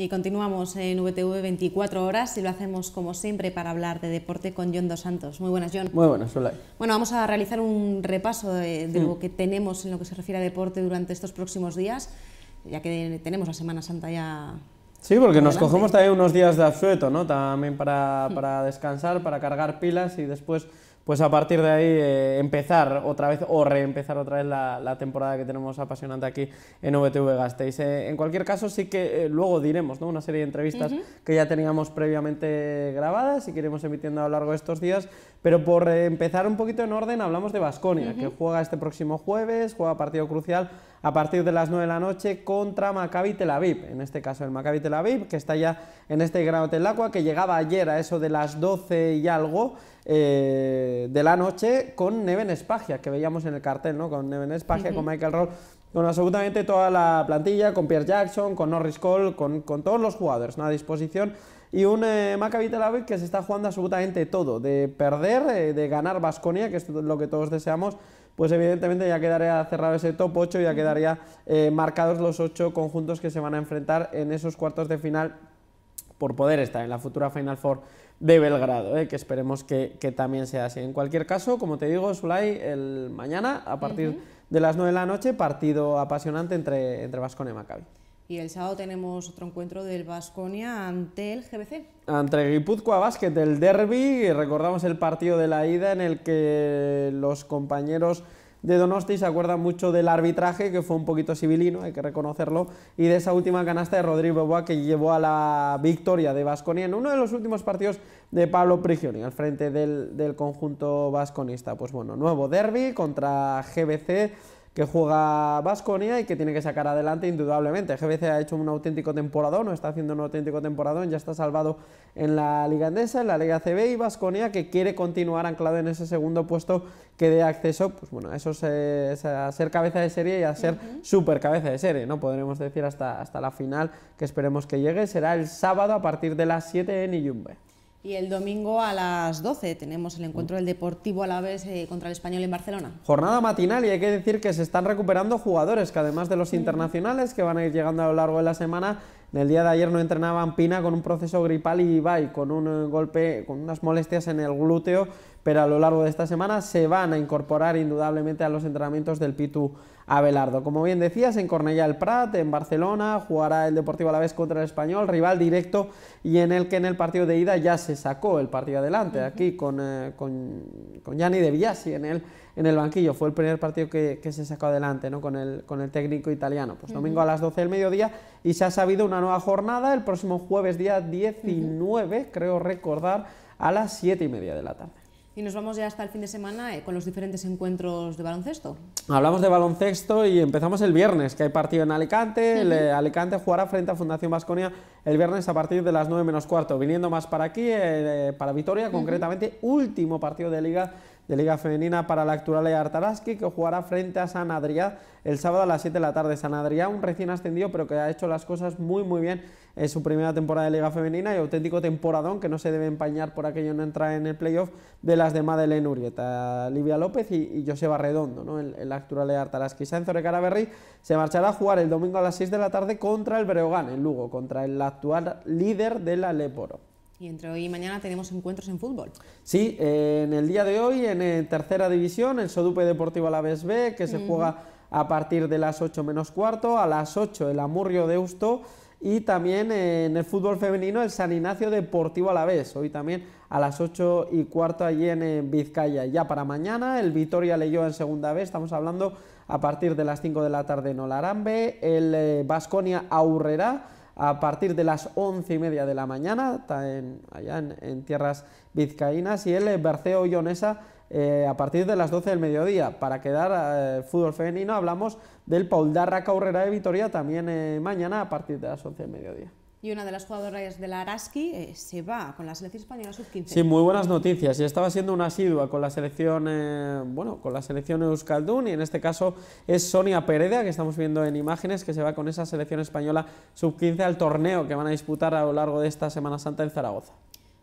Y continuamos en VTV 24 horas y lo hacemos como siempre para hablar de deporte con John Dos Santos. Muy buenas, John. Muy buenas, hola. Bueno, vamos a realizar un repaso de, mm. lo que tenemos en lo que se refiere a deporte durante estos próximos días, ya que tenemos la Semana Santa ya. Sí, porque nos cogemos también unos días de absueto, ¿no? También para, mm. para descansar, para cargar pilas y después pues a partir de ahí eh, empezar otra vez o reempezar otra vez la, temporada que tenemos apasionante aquí en VTV Gasteiz. Eh, en cualquier caso, sí que eh, luego diremos ¿no? una serie de entrevistas que ya teníamos previamente grabadas y que iremos emitiendo a lo largo de estos días, pero por empezar un poquito en orden, hablamos de Basconia, que juega este próximo jueves, juega partido crucial a partir de las 9 de la noche contra Maccabi Tel Aviv. En este caso el Maccabi Tel Aviv, que está ya en este Gran Hotel agua que llegaba ayer a eso de las 12 y algo eh, de la noche con Neven Espagia, que veíamos en el cartel, ¿no? Con Neven Espagia, con Michael Roll, con absolutamente toda la plantilla, con Pierre Jackson, con Norris Cole, con, todos los jugadores a disposición y un eh, Maccabi Tel Aviv que se está jugando absolutamente todo, de perder, eh, de ganar Basconia, que es lo que todos deseamos, pues evidentemente ya quedaría cerrado ese top 8, ya quedaría eh, marcados los 8 conjuntos que se van a enfrentar en esos cuartos de final por poder estar en la futura Final Four de Belgrado, eh, que esperemos que, también sea así. En cualquier caso, como te digo, Zulay, el mañana a partir de las 9 de la noche, partido apasionante entre, entre Vascon y Maccabi. Y el sábado tenemos otro encuentro del Vasconia ante el GBC. Ante el Guipúzcoa Basket, el derby. Recordamos el partido de la ida en el que los compañeros de Donosti se acuerdan mucho del arbitraje, que fue un poquito civilino, hay que reconocerlo, y de esa última canasta de Rodrigo Boa que llevó a la victoria de Vasconia en uno de los últimos partidos de Pablo Prigioni al frente del, del conjunto vasconista. Pues bueno, nuevo derby contra GBC que juega Basconia y que tiene que sacar adelante indudablemente. GBC ha hecho un auténtico temporadón, o está haciendo un auténtico temporadón, ya está salvado en la Liga Endesa, en la Liga CB y Vasconia que quiere continuar anclado en ese segundo puesto que dé acceso, pues bueno, eso es, a ser cabeza de serie y a ser super cabeza de serie, ¿no? Podremos decir hasta, hasta la final que esperemos que llegue, será el sábado a partir de las 7 en Iyumbe. Y el domingo a las 12 tenemos el encuentro del Deportivo Alavés eh, contra el Español en Barcelona. Jornada matinal y hay que decir que se están recuperando jugadores que además de los internacionales que van a ir llegando a lo largo de la semana, en el día de ayer no entrenaban Pina con un proceso gripal y Ibai con un eh, golpe, con unas molestias en el glúteo, pero a lo largo de esta semana se van a incorporar indudablemente a los entrenamientos del Pitu Abelardo. Como bien decías, en Cornellà el Prat, en Barcelona, jugará el Deportivo Alavés contra el Español, rival directo y en el que en el partido de ida ya se sacó el partido adelante, aquí eh, con, Gianni De Biasi en el, en el banquillo. Fue el primer partido que, se sacó adelante ¿no? con, el, con el técnico italiano. Pues domingo a las 12 del mediodía y se ha sabido una nueva jornada el próximo jueves día 19, creo recordar, a las 7 y media de la tarde. Y nos vamos ya hasta el fin de semana eh, con los diferentes encuentros de baloncesto. Hablamos de baloncesto y empezamos el viernes, que hay partido en Alicante. Eh, Alicante jugará frente a Fundación Vasconia el viernes a partir de las 9 menos cuarto. Viniendo más para aquí, eh, para Vitoria, concretamente, último partido de liga de Liga Femenina para la actual Artaraski, que jugará frente a San Adrián el sábado a las 7 de la tarde. San Adrián, un recién ascendido, pero que ha hecho las cosas muy, muy bien en su primera temporada de Liga Femenina y auténtico temporadón que no se debe empañar por aquello no entrar en el playoff de las de Madeleine Urieta, Livia López y, Joseba Redondo, ¿no? el, actual Lea Artaraski. Sanzo de se marchará a jugar el domingo a las 6 de la tarde contra el Breogán, en Lugo, contra el actual líder de la Leporo. Y entre hoy y mañana tenemos encuentros en fútbol. Sí, en el día de hoy, en eh, tercera división, el Sodupe Deportivo Alaves B, que se juega a partir de las 8 menos cuarto, a las 8 el Amurrio de Usto y también en el fútbol femenino el San Ignacio Deportivo Alaves, hoy también a las 8 y cuarto allí en, eh, Vizcaya. Ya para mañana el Vitoria leyó en segunda vez, estamos hablando a partir de las 5 de la tarde en Olarambe, el Vasconia eh, Aurrera a partir de las once y media de la mañana, en, allá en, tierras vizcaínas, y el eh, Berceo Ionesa eh, a partir de las 12 del mediodía. Para quedar eh, fútbol femenino hablamos del pauldarra de Vitoria también mañana a partir de las 11 del mediodía y una de las jugadoras de la Araski eh, se va con la selección española sub-15. Sí, muy buenas noticias. Y estaba siendo una asidua con la selección, eh, bueno, con la selección Euskaldun y en este caso es Sonia Pereda que estamos viendo en imágenes que se va con esa selección española sub-15 al torneo que van a disputar a lo largo de esta Semana Santa en Zaragoza.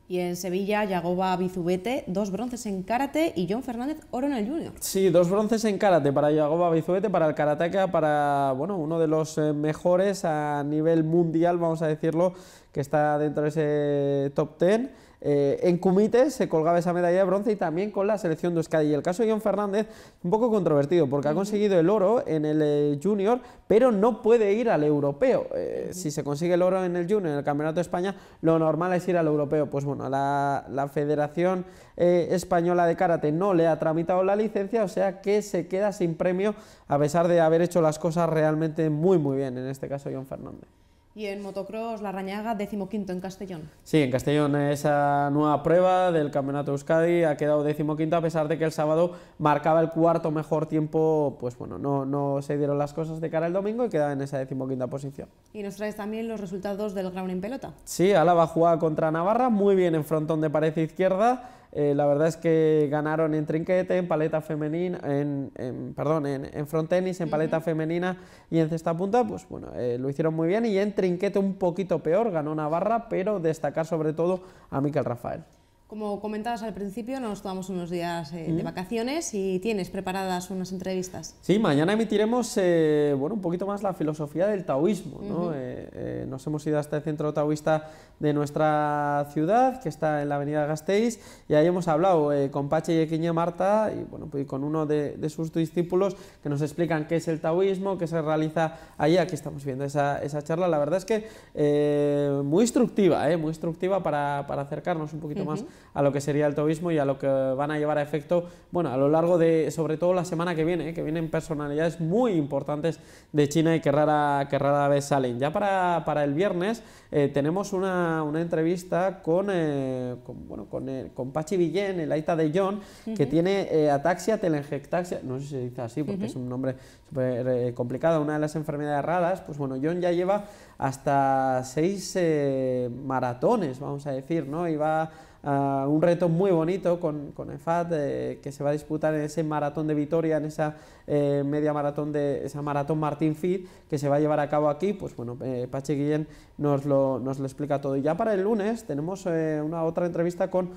Y en Sevilla, Yagoba Bizubete, dos bronces en karate y John Fernández oro en el junior. Sí, dos bronces en karate para Yagoba Bizubete, para el karateca, para bueno, uno de los eh, mejores a nivel mundial, vamos a decirlo, que está dentro de ese top 10 eh, en Kumite se colgaba esa medalla de bronce y también con la selección de Euskadi. Y el caso de John Fernández un poco controvertido porque ha conseguido el oro en el eh, Junior, pero no puede ir al europeo. Eh, si se consigue el oro en el Junior, en el Campeonato de España, lo normal es ir al europeo. Pues bueno, la, la Federación Española de Karate no le ha tramitado la licencia, o sea que se queda sin premio a pesar de haber hecho las cosas realmente muy muy bien, en este caso John Fernández. Y en motocross, La Rañaga, quinto en Castellón. Sí, en Castellón esa nueva prueba del Campeonato Euskadi ha quedado quinto a pesar de que el sábado marcaba el cuarto mejor tiempo, pues bueno, no, no se dieron las cosas de cara al domingo y quedaba en esa quinta posición. Y nos traes también los resultados del Ground pelota. Sí, Alaba jugaba contra Navarra, muy bien en frontón de pared izquierda, eh, la verdad es que ganaron en trinquete, en paleta femenina, en, perdón, en, en frontenis, en paleta femenina y en cesta punta, pues bueno, eh, lo hicieron muy bien y en trinquete un poquito peor, ganó Navarra, pero destacar sobre todo a Miquel Rafael. Como comentabas al principio, nos tomamos unos días eh, de vacaciones y tienes preparadas unas entrevistas. Sí, mañana emitiremos eh, bueno, un poquito más la filosofía del taoísmo. Eh, nos hemos ido hasta el centro taoísta de nuestra ciudad, que está en la avenida Gasteiz, y ahí hemos hablado con Pache y Equiña Marta y bueno, pues, con uno de, sus discípulos que nos explican qué es el taoísmo, qué se realiza allí. Aquí estamos viendo esa, charla. La verdad es que muy instructiva, muy instructiva para, acercarnos un poquito más a lo que sería el tobismo y a lo que van a llevar a efecto, bueno, a lo largo de, sobre todo la semana que viene, ¿eh? que vienen personalidades muy importantes de China y que rara, que rara vez salen. Ya para, para el viernes eh, tenemos una, una, entrevista con, eh, con, bueno, con, eh, Pachi Villén, el Aita de John, que tiene ataxia telangiectasia, no sé si se dice así porque es un nombre súper complicado, una de las enfermedades raras, pues bueno, John ya lleva hasta seis maratones, vamos a decir, ¿no? Y va un reto muy bonito con, con EFAT eh, que se va a disputar en ese maratón de Vitoria, en esa eh, media maratón de esa maratón Martín Fit que se va a llevar a cabo aquí. Pues bueno, eh, Pache Guillén nos lo, nos lo explica todo. Y ya para el lunes tenemos eh, una otra entrevista con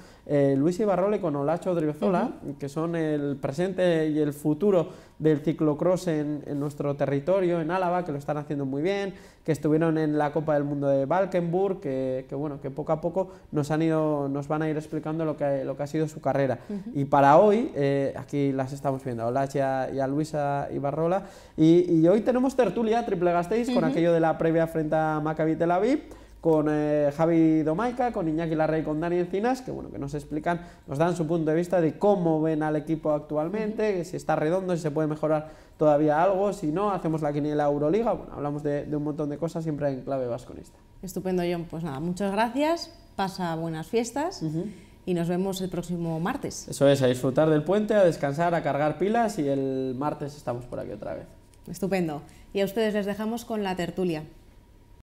Luis Ibarrole y con Olacho Driozola, que son el presente y el futuro del ciclocross en, nuestro territorio, en Álava, que lo están haciendo muy bien, que estuvieron en la Copa del Mundo de Valkenburg, que, que bueno, que poco a poco nos han ido, nos van a ir explicando lo que, lo que ha sido su carrera. Y para hoy, eh, aquí las estamos viendo, a y a, Luisa Ibarrola, y, y, hoy tenemos tertulia triple gastéis, con aquello de la previa frente a Maccabi Tel Aviv con eh, Javi Domaica, con Iñaki Larrey, con Dani Encinas, que bueno, que nos explican, nos dan su punto de vista de cómo ven al equipo actualmente, si está redondo, si se puede mejorar todavía algo, si no, hacemos la quiniela Euroliga, bueno, hablamos de, un montón de cosas siempre en clave vasconista. Estupendo, John, pues nada, muchas gracias, pasa buenas fiestas. y nos vemos el próximo martes. Eso es, a disfrutar del puente, a descansar, a cargar pilas y el martes estamos por aquí otra vez. Estupendo. Y a ustedes les dejamos con la tertulia.